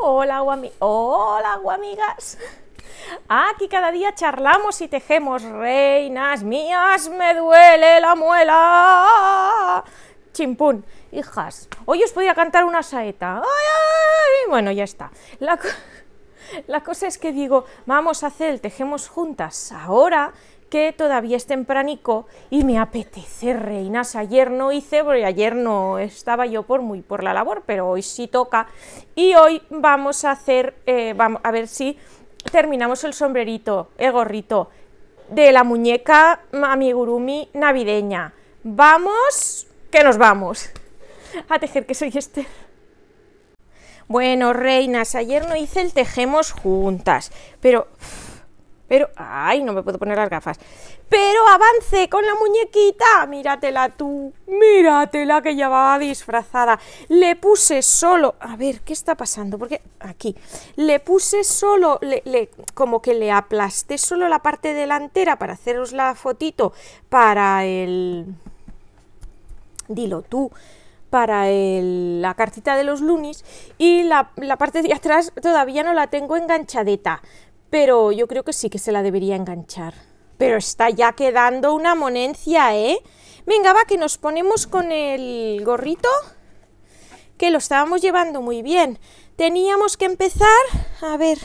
Hola, hola guamigas. Aquí cada día charlamos y tejemos. Reinas mías, me duele la muela. Chimpún, hijas, hoy os voy a cantar una saeta. bueno, ya está. La, la cosa es que digo, vamos a hacer el tejemos juntas. Ahora que todavía es tempranico y me apetece reinas. Ayer no hice, porque ayer no estaba yo por muy por la labor, pero hoy sí toca. Y hoy vamos a hacer, eh, vamos a ver si terminamos el sombrerito, el gorrito de la muñeca amigurumi navideña. Vamos, que nos vamos a tejer, que soy Esther. Bueno, reinas, ayer no hice el tejemos juntas, pero pero, ay, no me puedo poner las gafas. Pero avance con la muñequita. Míratela tú. Míratela que llevaba disfrazada. Le puse solo. A ver, ¿qué está pasando? Porque aquí. Le puse solo. como que le aplasté solo la parte delantera para haceros la fotito. Para el. Dilo tú para la cartita de los lunis y la, la, parte de atrás todavía no la tengo enganchadeta pero yo creo que sí que se la debería enganchar. Pero está ya quedando una monencia, ¿eh? Venga, va, que nos ponemos con el gorrito, que lo estábamos llevando muy bien. Teníamos que empezar, a ver...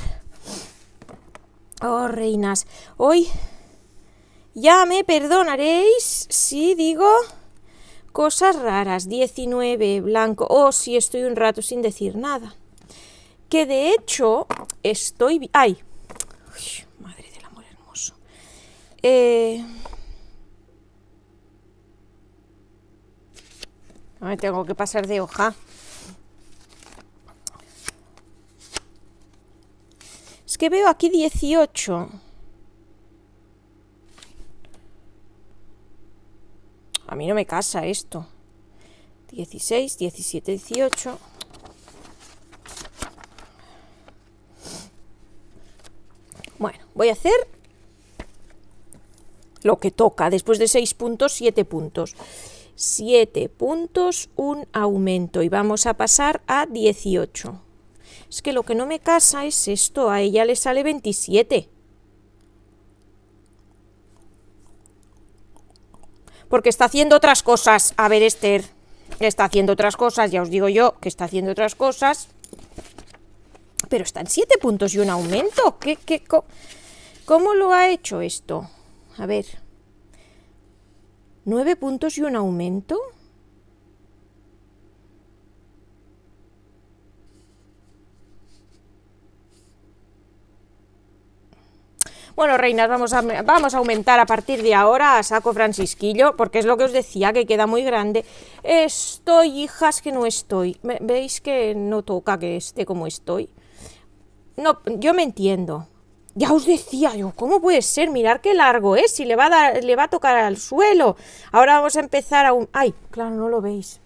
Oh, reinas, hoy ya me perdonaréis si digo cosas raras. 19, blanco. Oh, si sí, estoy un rato sin decir nada. Que de hecho estoy... ¡Ay! madre del amor hermoso. Eh... me tengo que pasar de hoja. Es que veo aquí 18. A mí no me casa esto. 16, 17, 18. Bueno, voy a hacer lo que toca. Después de 6 puntos, 7 puntos. 7 puntos, un aumento. Y vamos a pasar a 18. Es que lo que no me casa es esto. A ella le sale 27. Porque está haciendo otras cosas. A ver, Esther. Está haciendo otras cosas. Ya os digo yo que está haciendo otras cosas pero están 7 puntos y un aumento. ¿Qué, qué, ¿Cómo lo ha hecho esto? A ver. ¿9 puntos y un aumento? Bueno, reinas, vamos a, vamos a aumentar a partir de ahora a saco francisquillo, porque es lo que os decía, que queda muy grande. Estoy, hijas, que no estoy. ¿Veis que no toca que esté como estoy? No, yo me entiendo. Ya os decía yo, ¿cómo puede ser? Mirar qué largo es, si le va a, le va a tocar al suelo. Ahora vamos a empezar a un... ¡Ay! Claro, no lo veis.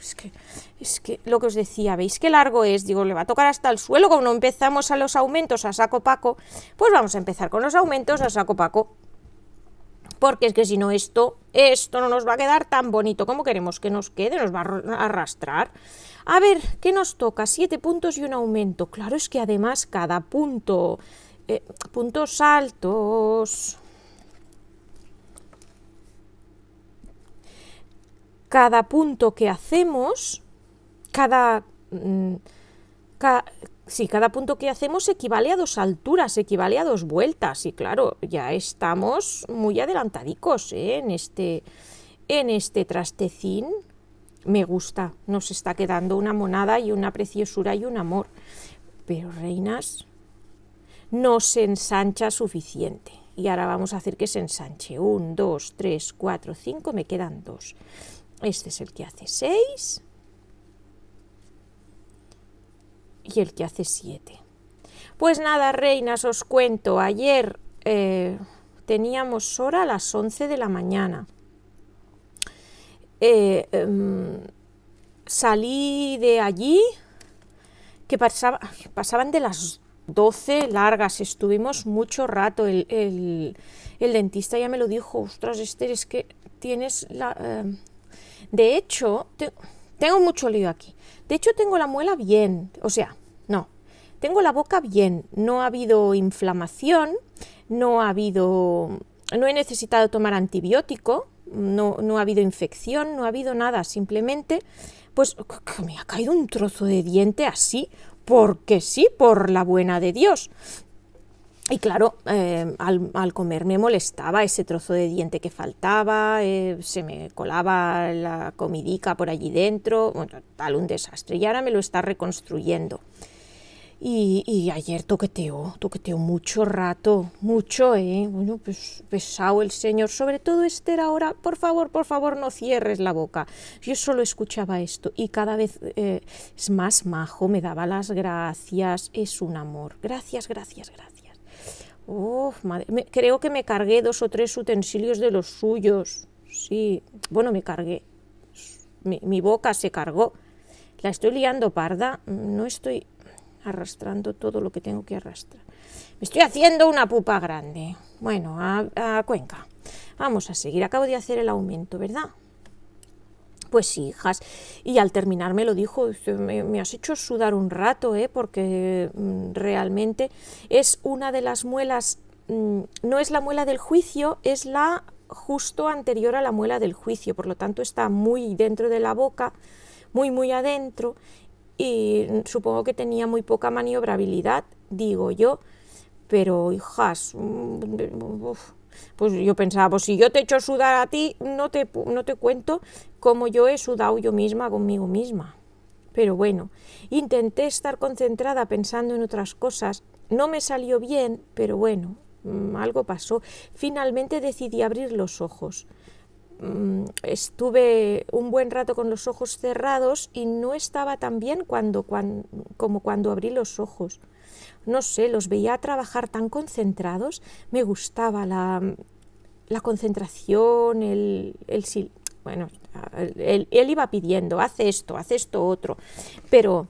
es que... Es que lo que os decía, ¿veis qué largo es? Digo, le va a tocar hasta el suelo. Como no empezamos a los aumentos a saco paco, pues vamos a empezar con los aumentos a saco paco. Porque es que si no esto, esto no nos va a quedar tan bonito como queremos que nos quede, nos va a arrastrar. A ver, ¿qué nos toca? Siete puntos y un aumento. Claro, es que además cada punto, eh, puntos altos, cada punto que hacemos, cada, mm, sí, cada punto que hacemos equivale a dos alturas, equivale a dos vueltas. Y claro, ya estamos muy adelantadicos ¿eh? en, este, en este trastecín me gusta, nos está quedando una monada y una preciosura y un amor. Pero, reinas, no se ensancha suficiente. Y ahora vamos a hacer que se ensanche. Un, dos, tres, cuatro, cinco. me quedan dos. Este es el que hace seis y el que hace siete. Pues nada, reinas, os cuento. Ayer eh, teníamos hora a las 11 de la mañana. Eh, em, salí de allí que pasaban de las 12 largas, estuvimos mucho rato, el, dentista ya me lo dijo, ostras Esther, es que tienes la... Em, de hecho, tengo mucho lío aquí. De hecho, tengo la muela bien, o sea, no, tengo la boca bien, no ha habido inflamación, no ha habido, no he necesitado tomar antibiótico, no, no ha habido infección, no ha habido nada, simplemente pues me ha caído un trozo de diente así, porque sí, por la buena de Dios. Y claro, em, al, comer me molestaba ese trozo de diente que faltaba, eh, se me colaba la comidica por allí dentro, bueno, tal un desastre. Y ahora me lo está reconstruyendo. Y, ayer toqueteó, toqueteó mucho rato, mucho, ¿eh? Bueno, pues pesado el señor. Sobre todo, Esther, ahora, por favor, por favor, no cierres la boca. Yo solo escuchaba esto y cada vez eh, es más majo, me daba las gracias. Es un amor. Gracias, gracias, gracias. Oh, madre. creo que me cargué dos o tres utensilios de los suyos. Sí, bueno, me cargué. mi boca se cargó. La estoy liando parda. No estoy arrastrando todo lo que tengo que arrastrar. Me estoy haciendo una pupa grande. Bueno, a, Cuenca. Vamos a seguir. Acabo de hacer el aumento, ¿verdad? Pues sí, hijas. Y al terminar me lo dijo, me, has hecho sudar un rato, ¿eh? porque mm, realmente es una de las muelas, mm, no es la muela del juicio, es la justo anterior a la muela del juicio, por lo tanto está muy dentro de la boca, muy muy adentro y supongo que tenía muy poca maniobrabilidad, digo yo, pero hijas, mm, pues yo pensaba, pues si yo te echo sudar a ti, no te, no te cuento cómo yo he sudado yo misma conmigo misma. Pero bueno, intenté estar concentrada pensando en otras cosas, no me salió bien, pero bueno, mm, algo pasó. Finalmente decidí abrir los ojos. Mm, estuve un buen rato con los ojos cerrados y no estaba tan bien cuando, como cuando abrí los ojos. No sé, los veía trabajar tan concentrados, me gustaba la, concentración, el, el bueno, él, iba pidiendo, hace esto, hace esto otro, pero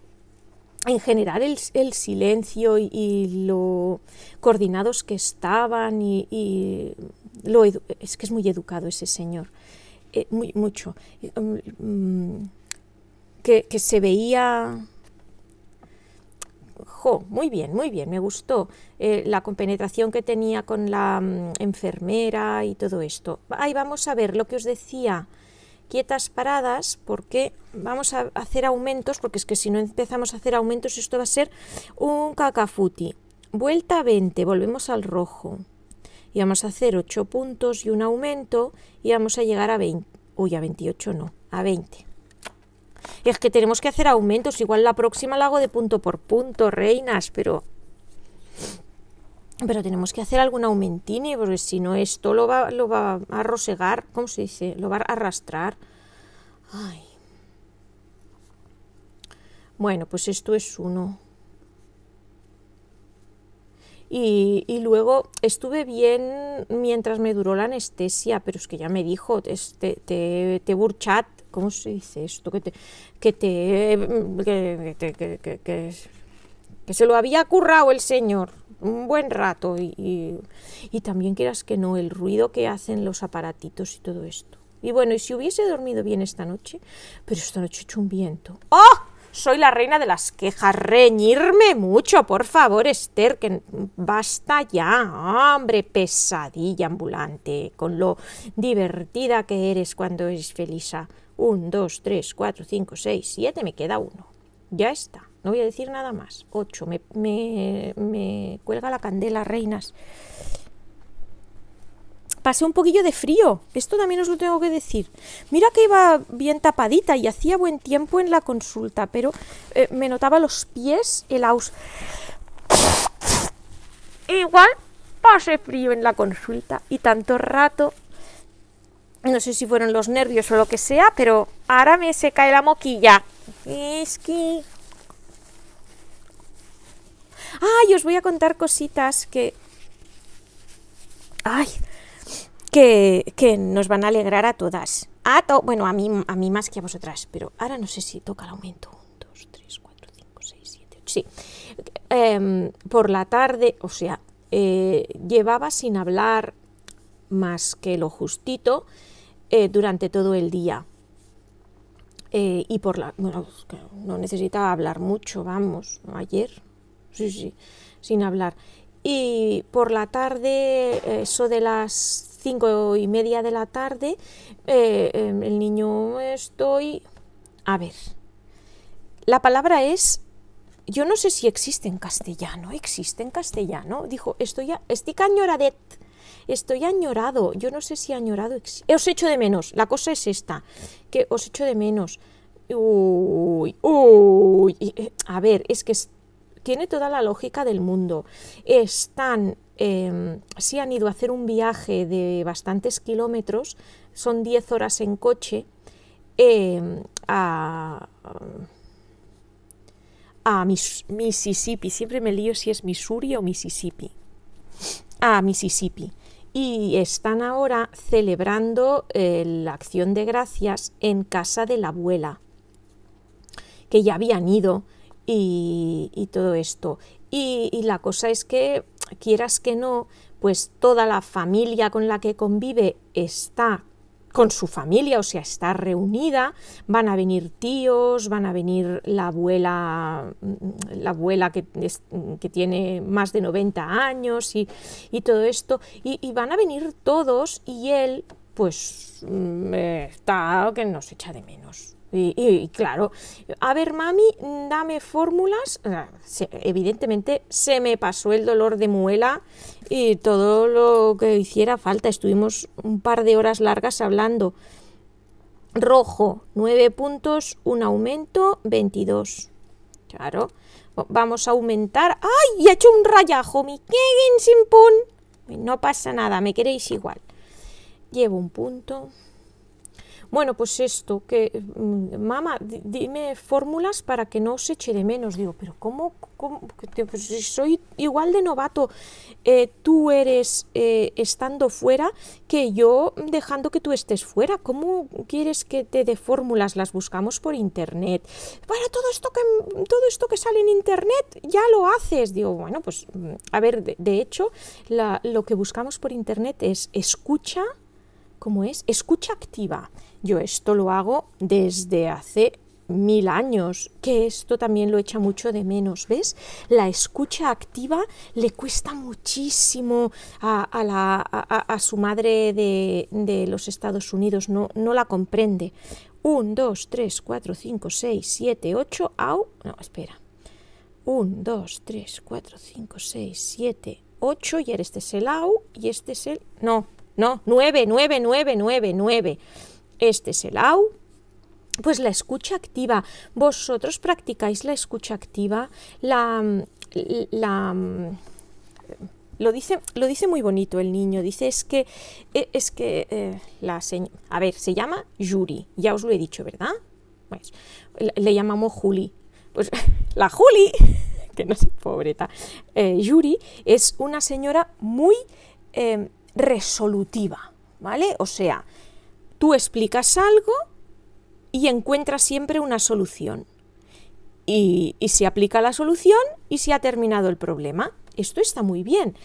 en general el, silencio y, lo coordinados que estaban y es que es muy educado ese señor, eh, muy, mucho, um, mm, que, se veía... Jo, muy bien, muy bien, me gustó eh, la compenetración que tenía con la mm, enfermera y todo esto. Ahí vamos a ver lo que os decía, quietas paradas, porque vamos a hacer aumentos, porque es que si no empezamos a hacer aumentos esto va a ser un cacafuti. Vuelta 20, volvemos al rojo y vamos a hacer 8 puntos y un aumento y vamos a llegar a 20, uy, a 28 no, a 20. Es que tenemos que hacer aumentos, igual la próxima la hago de punto por punto, reinas, pero... Pero tenemos que hacer algún aumentine, porque si no esto lo va, lo va a rosegar, ¿cómo se dice? Lo va a arrastrar. Bueno, pues esto es uno. Y, luego estuve bien mientras me duró la anestesia, pero es que ya me dijo, te, te, burchat, ¿cómo se dice esto? Que te, que te, que, se lo había currado el señor un buen rato y, y, también quieras que no, el ruido que hacen los aparatitos y todo esto. Y bueno, y si hubiese dormido bien esta noche, pero esta noche he hecho un viento. ¡Oh! Soy la reina de las quejas. Reñirme mucho, por favor, Esther, que basta ya. Hombre, pesadilla ambulante, con lo divertida que eres cuando eres felisa. Un, dos, tres, cuatro, cinco, seis, siete, me queda uno. Ya está, no voy a decir nada más. Ocho, me, me, me cuelga la candela, reinas pasé un poquillo de frío, esto también os lo tengo que decir. Mira que iba bien tapadita y hacía buen tiempo en la consulta, pero eh, me notaba los pies el aus. Igual pasé frío en la consulta y tanto rato, no sé si fueron los nervios o lo que sea, pero ahora me se cae la moquilla. Es que... Ay, os voy a contar cositas que... Ay, que, nos van a alegrar a todas. A to bueno, a mí, a mí más que a vosotras, pero ahora no sé si toca el aumento. 1, 2, 3, Sí. Em, por la tarde, o sea, eh, llevaba sin hablar más que lo justito eh, durante todo el día. Eh, y por la. Bueno, no necesitaba hablar mucho, vamos, ayer. Sí, sí, sin hablar. Y por la tarde, eso de las cinco y media de la tarde, eh, em, el niño estoy... A ver, la palabra es... Yo no sé si existe en castellano, existe en castellano. Dijo, estoy, a, estoy estoy añorado. Yo no sé si añorado... Eh, os echo de menos, la cosa es esta, que os echo de menos. Uy, uy, eh, a ver, es que tiene toda la lógica del mundo. Están, em, si han ido a hacer un viaje de bastantes kilómetros, son 10 horas en coche, em, a, Mississippi, siempre me lío si es Missouri o Mississippi, a Mississippi. Y están ahora celebrando eh, la acción de gracias en casa de la abuela, que ya habían ido y, todo esto. Y, la cosa es que, quieras que no, pues toda la familia con la que convive está con su familia, o sea, está reunida, van a venir tíos, van a venir la abuela, mm, la abuela mm, que, tiene más de 90 años y, todo esto, y, van a venir todos y él, pues, mm, eh, está que nos echa de menos. Y, claro, a ver, mami, dame fórmulas. Evidentemente se me pasó el dolor de muela y todo lo que hiciera falta. Estuvimos un par de horas largas hablando. Rojo, 9 puntos, un aumento, 22. Claro, vamos a aumentar. ¡Ay! he hecho un rayajo! ¡Mi sin pun! No pasa nada, me queréis igual. Llevo un punto bueno, pues esto, que mm, mamá, dime fórmulas para que no os eche de menos. Digo, pero ¿cómo? cómo pues soy igual de novato, eh, tú eres eh, estando fuera que yo dejando que tú estés fuera. ¿Cómo quieres que te dé fórmulas? Las buscamos por internet. Para todo esto que, todo esto que sale en internet, ya lo haces. Digo, bueno, pues mm, a ver, de, hecho, lo que buscamos por internet es escucha ¿Cómo es? Escucha activa. Yo esto lo hago desde hace mil años, que esto también lo echa mucho de menos, ¿ves? La escucha activa le cuesta muchísimo a, su madre de, los Estados Unidos, no, no la comprende. Un, dos, tres, cuatro, cinco, seis, siete, ocho, au... No, espera. Un, dos, tres, cuatro, cinco, seis, siete, ocho, y este es el au, y este es el... No, no, 9, 9, 9, 9, 9. Este es el AU. Pues la escucha activa. ¿Vosotros practicáis la escucha activa? La, mm, la, mm, lo, dice, lo dice muy bonito el niño. Dice, es que, e, es que eh, la A ver, se llama Yuri. Ya os lo he dicho, ¿verdad? Pues, le, llamamos Juli. Pues la Juli, que no es pobreta. Eh, Yuri es una señora muy... Em, resolutiva, ¿vale? O sea, tú explicas algo y encuentras siempre una solución. Y, se aplica la solución y se ha terminado el problema. Esto está muy bien,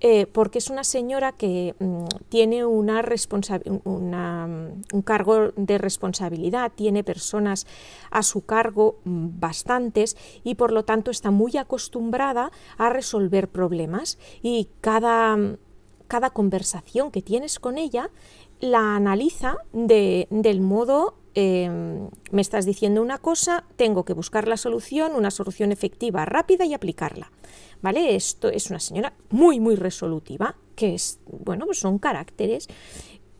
eh, porque es una señora que mm, tiene una mm, un cargo de responsabilidad, tiene personas a su cargo mm, bastantes y por lo tanto está muy acostumbrada a resolver problemas y cada cada conversación que tienes con ella, la analiza del modo, em, me estás diciendo una cosa, tengo que buscar la solución, una solución efectiva, rápida y aplicarla. ¿Vale? Esto es una señora muy, muy resolutiva, que es, bueno, pues son caracteres.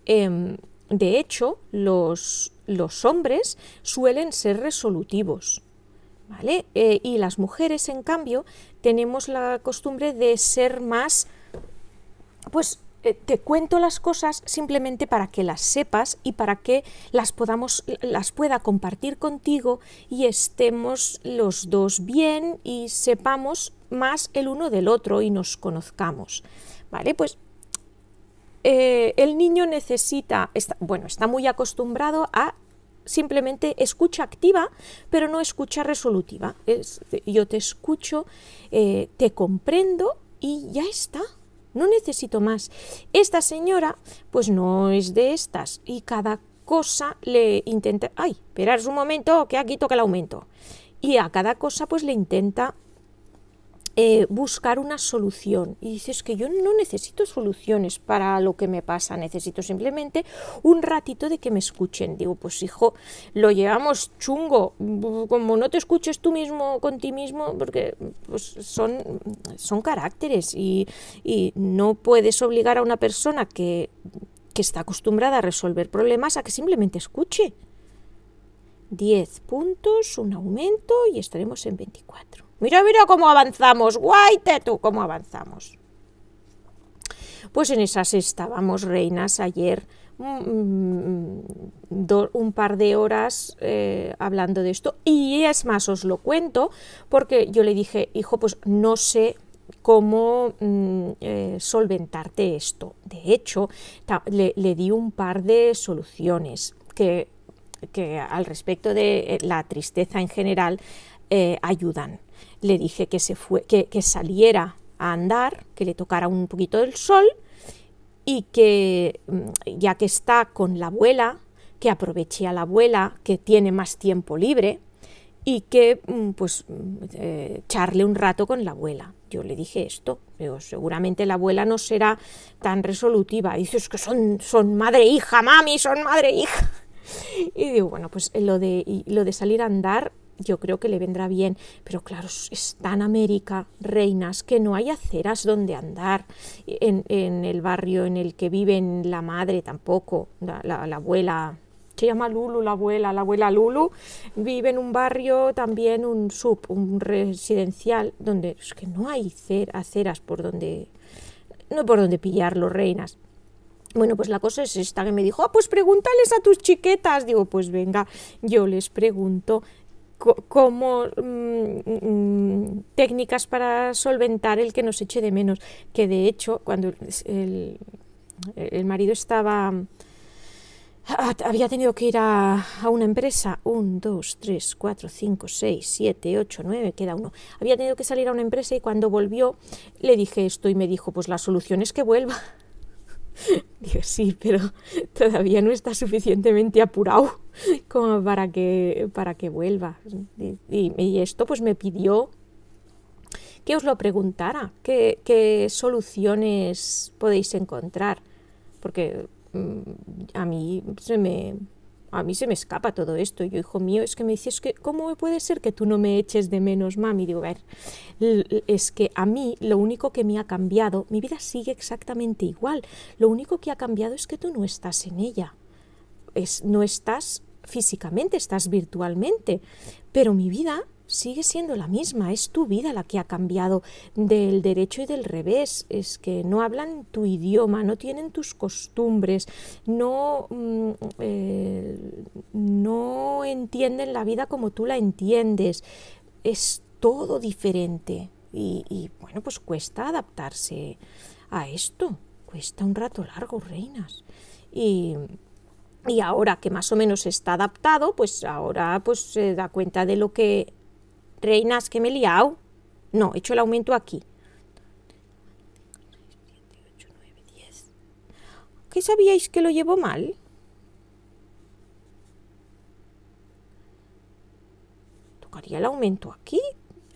Em, de hecho, los, los hombres suelen ser resolutivos, ¿vale? Eh, y las mujeres, en cambio, tenemos la costumbre de ser más pues eh, te cuento las cosas simplemente para que las sepas y para que las podamos las pueda compartir contigo y estemos los dos bien y sepamos más el uno del otro y nos conozcamos. ¿Vale? Pues eh, el niño necesita, está, bueno, está muy acostumbrado a simplemente escucha activa, pero no escucha resolutiva. Es, yo te escucho, eh, te comprendo y ya está no necesito más. Esta señora, pues no es de estas y cada cosa le intenta, ay, esperar un momento que aquí toca el aumento. Y a cada cosa pues le intenta eh, buscar una solución. Y dices que yo no necesito soluciones para lo que me pasa, necesito simplemente un ratito de que me escuchen. Digo, pues hijo, lo llevamos chungo, como no te escuches tú mismo con ti mismo, porque pues, son, son caracteres y, y no puedes obligar a una persona que, que está acostumbrada a resolver problemas a que simplemente escuche. 10 puntos, un aumento y estaremos en 24. Mira, mira cómo avanzamos, guay, tú, cómo avanzamos. Pues en esas estábamos, reinas, ayer mm, mm, un par de horas eh, hablando de esto. Y es más, os lo cuento porque yo le dije, hijo, pues no sé cómo mm, eh, solventarte esto. De hecho, le, di un par de soluciones que, al respecto de eh, la tristeza en general ayudan le dije que, se fue, que, saliera a andar, que le tocara un poquito del sol y que mm, ya que está con la abuela, que aproveche a la abuela, que tiene más tiempo libre y que mm, pues mm, eh, charle un rato con la abuela. Yo le dije esto, pero seguramente la abuela no será tan resolutiva. Dices que son, son madre e hija, mami, son madre e hija. Y digo, bueno, pues lo lo de salir a andar yo creo que le vendrá bien, pero claro, es tan América, reinas, que no hay aceras donde andar en, el barrio en el que viven la madre tampoco, la, abuela se llama Lulu, la abuela, la abuela Lulu, vive en un barrio también, un sub, un residencial, donde es que no hay aceras por donde, no por donde pillarlo, reinas. Bueno, pues la cosa es esta, que me dijo, ah, pues pregúntales a tus chiquetas. Digo, pues venga, yo les pregunto como mm, mm, técnicas para solventar el que nos eche de menos. Que de hecho, cuando el, marido estaba. Ah, había tenido que ir a, a una empresa, un dos tres cuatro cinco seis siete ocho nueve queda uno. Había tenido que salir a una empresa y cuando volvió le dije esto y me dijo, pues la solución es que vuelva. Digo, sí, pero todavía no está suficientemente apurado como para que, para que vuelva. Y, esto pues me pidió que os lo preguntara, qué, qué soluciones podéis encontrar, porque mm, a mí se me, a mí se me escapa todo esto. yo, hijo mío, es que me dices que, ¿cómo puede ser que tú no me eches de menos, mami? Digo, a ver, es que a mí lo único que me ha cambiado, mi vida sigue exactamente igual. Lo único que ha cambiado es que tú no estás en ella. Es, no estás físicamente, estás virtualmente. Pero mi vida sigue siendo la misma, es tu vida la que ha cambiado del derecho y del revés, es que no hablan tu idioma, no tienen tus costumbres, no, mm, eh, no entienden la vida como tú la entiendes, es todo diferente y, y bueno, pues cuesta adaptarse a esto, cuesta un rato largo, reinas. Y y ahora que más o menos está adaptado, pues ahora pues se da cuenta de lo que reinas que me he liado. No, he hecho el aumento aquí. ¿Qué sabíais que lo llevo mal? Tocaría el aumento aquí.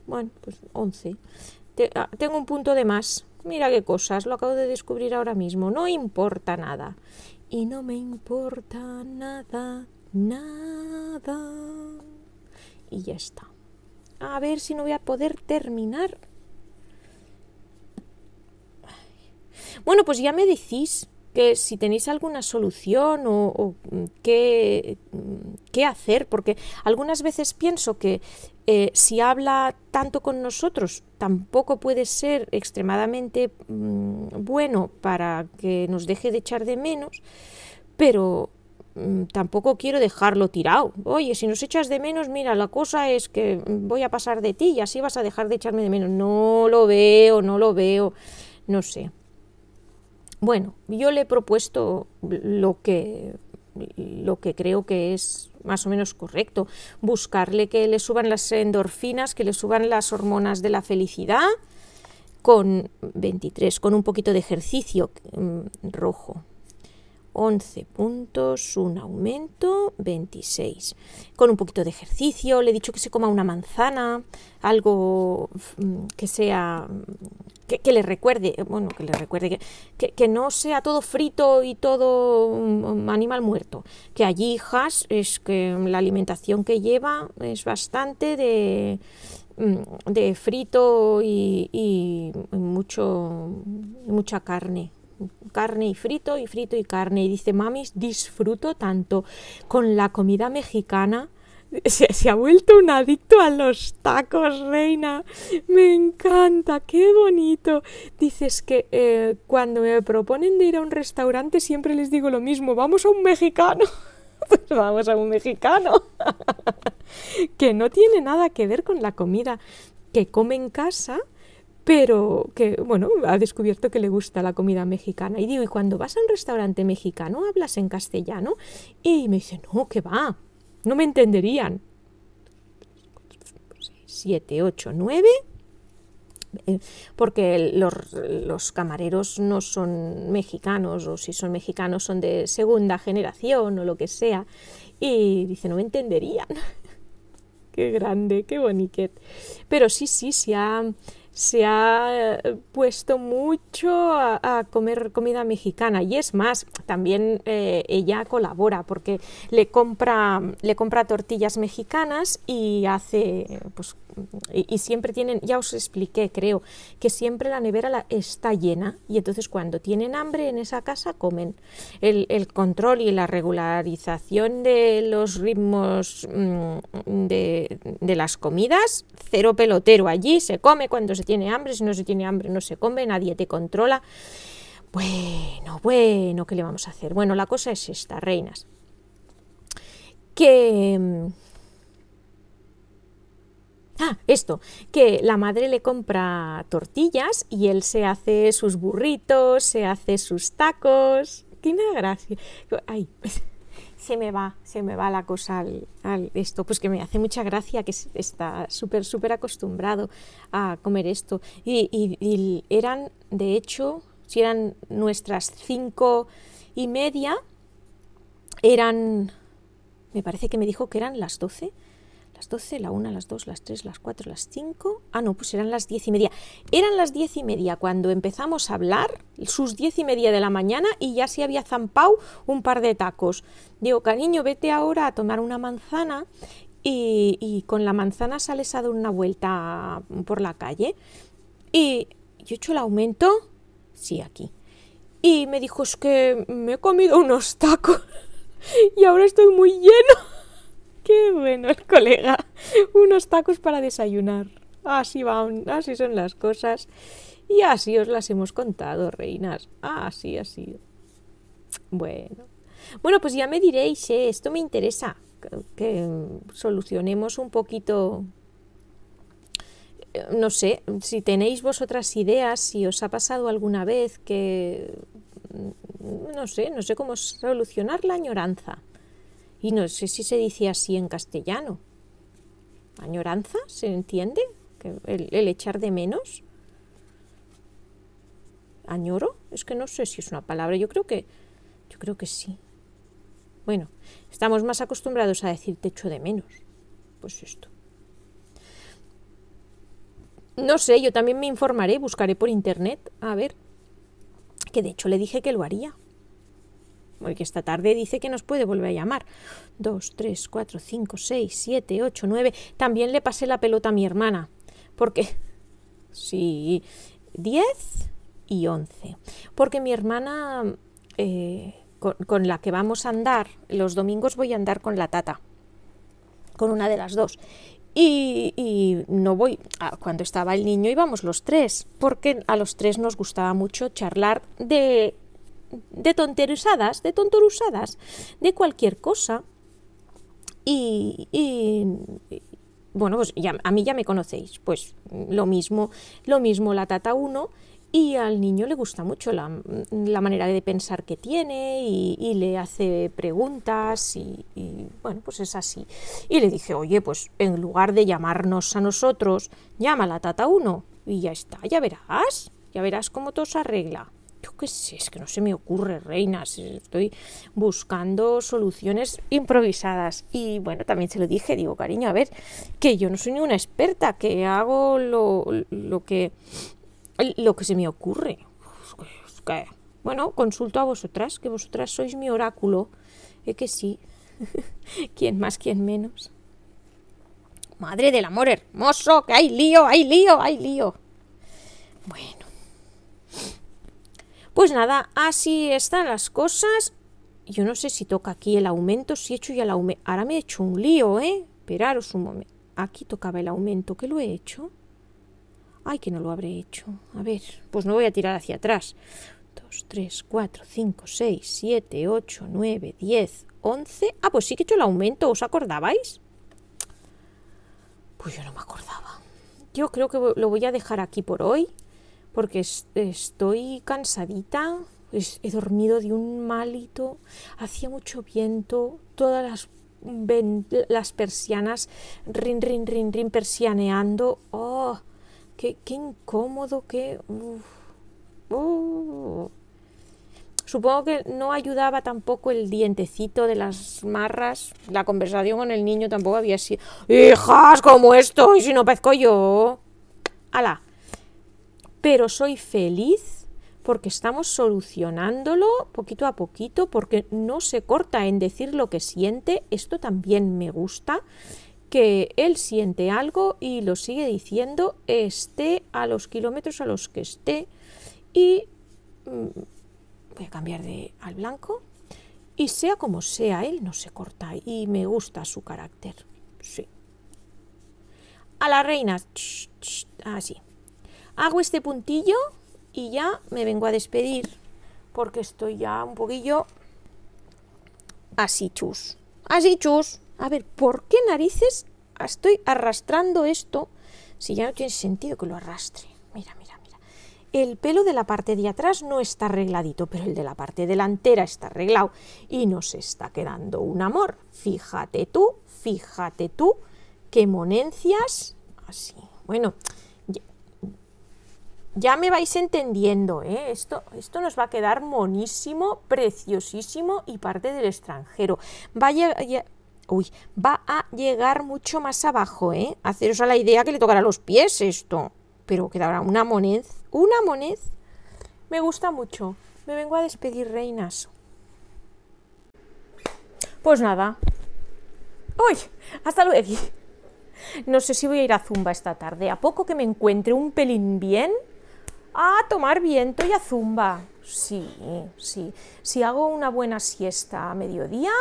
Bueno, pues 11. Ah, tengo un punto de más. Mira qué cosas, lo acabo de descubrir ahora mismo. No importa nada. Y no me importa nada, nada. Y ya está. A ver si no voy a poder terminar. Bueno, pues ya me decís que si tenéis alguna solución o, mm, qué, mm, qué, hacer, porque algunas veces pienso que eh, si habla tanto con nosotros, tampoco puede ser extremadamente mm, bueno para que nos deje de echar de menos, pero Mm, tampoco quiero dejarlo tirado. Oye, si nos echas de menos, mira, la cosa es que mm, voy a pasar de ti y así vas a dejar de echarme de menos. No lo veo, no lo veo, no sé. Bueno, yo le he propuesto lo que lo que creo que es más o menos correcto, buscarle que le suban las endorfinas, que le suban las hormonas de la felicidad con 23, con un poquito de ejercicio mm, rojo. 11 puntos, un aumento, 26. Con un poquito de ejercicio, le he dicho que se coma una manzana, algo mm, que sea, mm, que, le recuerde, eh, bueno, que le recuerde, que, no sea todo frito y todo mm, animal muerto. Que allí hijas, es que la alimentación que lleva es bastante de frito y, y mucho mucha carne carne y frito y frito y carne. Y dice, mami, disfruto tanto con la comida mexicana. Se, ha vuelto un adicto a los tacos, reina. Me encanta, qué bonito. Dices que eh, cuando me proponen de ir a un restaurante siempre les digo lo mismo, vamos a un mexicano. Pues vamos a un mexicano. que no tiene nada que ver con la comida que come en casa pero que, bueno, ha descubierto que le gusta la comida mexicana. Y digo, ¿y cuando vas a un restaurante mexicano hablas en castellano? Y me dice, no, que va, no me entenderían. Siete, ocho, nueve. Eh, porque los, camareros no son mexicanos o si son mexicanos son de segunda generación o lo que sea y dice no me entenderían qué grande qué boniquet pero sí sí se sí ha se ha eh, puesto mucho a, comer comida mexicana y es más, también eh, ella colabora porque le compra, le compra tortillas mexicanas y hace pues, y, siempre tienen, ya os expliqué, creo, que siempre la nevera está llena y entonces cuando tienen hambre en esa casa comen. El, control y la regularización de los ritmos mm, de, de, las comidas, cero pelotero allí, se come cuando se tiene hambre, si no se tiene hambre no se come, nadie te controla. Bueno, bueno, ¿qué le vamos a hacer? Bueno, la cosa es esta, reinas. Que mm, Ah, esto, que la madre le compra tortillas y él se hace sus burritos, se hace sus tacos. Tiene gracia. Ay, se me va, se me va la cosa al, esto. Pues que me hace mucha gracia que está súper, súper acostumbrado a comer esto. y eran, de hecho, si eran nuestras cinco y media, eran, me parece que me dijo que eran las doce las 12, la 1, las 2, las 3, las 4, las 5. Ah, no, pues eran las 10 y media. Eran las 10 y media cuando empezamos a hablar, sus 10 y media de la mañana, y ya se había zampado un par de tacos. Digo, cariño, vete ahora a tomar una manzana y, y con la manzana sales a dar una vuelta por la calle. Y yo he hecho el aumento. Sí, aquí. Y me dijo, es que me he comido unos tacos y ahora estoy muy lleno bueno el colega. Unos tacos para desayunar. Así van, así son las cosas. Y así os las hemos contado, reinas. Así, así. Bueno. Bueno, pues ya me diréis, eh, esto me interesa. que solucionemos un poquito eh, no sé, si tenéis vosotras ideas, si os ha pasado alguna vez que, mm, no sé, no sé cómo solucionar la añoranza. Y no sé si se dice así en castellano. ¿Añoranza? ¿Se entiende? ¿El, el echar de menos? ¿Añoro? Es que no sé si es una palabra. Yo creo que, yo creo que sí. Bueno, estamos más acostumbrados a decir te echo de menos. Pues esto. No sé, yo también me informaré, buscaré por internet. A ver. Que de hecho le dije que lo haría que esta tarde dice que nos puede volver a llamar. Dos, tres, cuatro, 5, 6, siete, ocho, nueve. También le pasé la pelota a mi hermana, porque... Sí, 10 y 11. Porque mi hermana, eh, con, la que vamos a andar, los domingos voy a andar con la tata, con una de las dos. Y, no voy, ah, cuando estaba el niño íbamos los tres, porque a los tres nos gustaba mucho charlar de de tonterusadas, de tonterusadas, de cualquier cosa. Y, bueno, pues ya, a mí ya me conocéis, pues lo mismo, lo mismo la Tata 1 y al niño le gusta mucho la, manera de pensar que tiene y, le hace preguntas y, bueno, pues es así. Y le dije, oye, pues en lugar de llamarnos a nosotros, llama a la Tata 1 y ya está, ya verás, ya verás cómo todo se arregla yo qué sé, es que no se me ocurre, reinas, estoy buscando soluciones improvisadas. Y bueno, también se lo dije, digo, cariño, a ver, que yo no soy ni una experta, que hago lo, que lo que se me ocurre. bueno, consulto a vosotras, que vosotras sois mi oráculo. Es ¿eh que sí. ¿Quién más, quién menos? Madre del amor hermoso, que hay lío, hay lío, hay lío. Bueno, pues nada, así están las cosas. Yo no sé si toca aquí el aumento, si he hecho ya el aumento. Ahora me he hecho un lío, ¿eh? Esperaros un momento. Aquí tocaba el aumento, que lo he hecho. Ay, que no lo habré hecho. A ver, pues no voy a tirar hacia atrás. 2, 3, 4, 5, 6, 7, 8, 9, 10, 11. Ah, pues sí que he hecho el aumento, ¿os acordabais? Pues yo no me acordaba. Yo creo que lo voy a dejar aquí por hoy porque estoy cansadita, he dormido de un malito, hacía mucho viento, todas las, persianas rin, rin, rin, rin, persianeando. ¡Oh! ¡Qué, incómodo! ¡Qué. Supongo que no ayudaba tampoco el dientecito de las marras. La conversación con el niño tampoco había sido. ¡Hijas, como estoy si no pezco yo! ¡Hala! pero soy feliz porque estamos solucionándolo poquito a poquito, porque no se corta en decir lo que siente, esto también me gusta, que él siente algo y lo sigue diciendo, esté a los kilómetros a los que esté, y mm, voy a cambiar de al blanco, y sea como sea, él no se corta y me gusta su carácter, sí. A la reina, así. Hago este puntillo y ya me vengo a despedir porque estoy ya un poquillo así chus. Así chus. A ver, ¿por qué narices estoy arrastrando esto si ya no tiene sentido que lo arrastre? Mira, mira, mira. El pelo de la parte de atrás no está arregladito, pero el de la parte delantera está arreglado y nos está quedando un amor. Fíjate tú, fíjate tú, qué monencias. Así. Bueno, ya me vais entendiendo, ¿eh? esto, esto nos va a quedar monísimo, preciosísimo y parte del extranjero. Va a, va a llegar mucho más abajo, ¿eh? Haceros a la idea que le tocará los pies esto. Pero quedará una moned. ¿Una moned? Me gusta mucho. Me vengo a despedir, reinas. Pues nada. ¡Uy! ¡Hasta luego! No sé si voy a ir a Zumba esta tarde. ¿A poco que me encuentre un pelín bien? a tomar viento y a zumba. Sí, sí. Si hago una buena siesta a mediodía,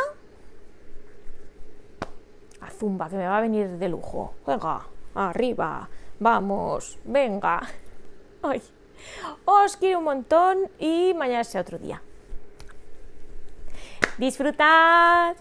a zumba, que me va a venir de lujo. juega arriba, vamos, venga. Ay, os quiero un montón y mañana sea otro día. Disfrutad.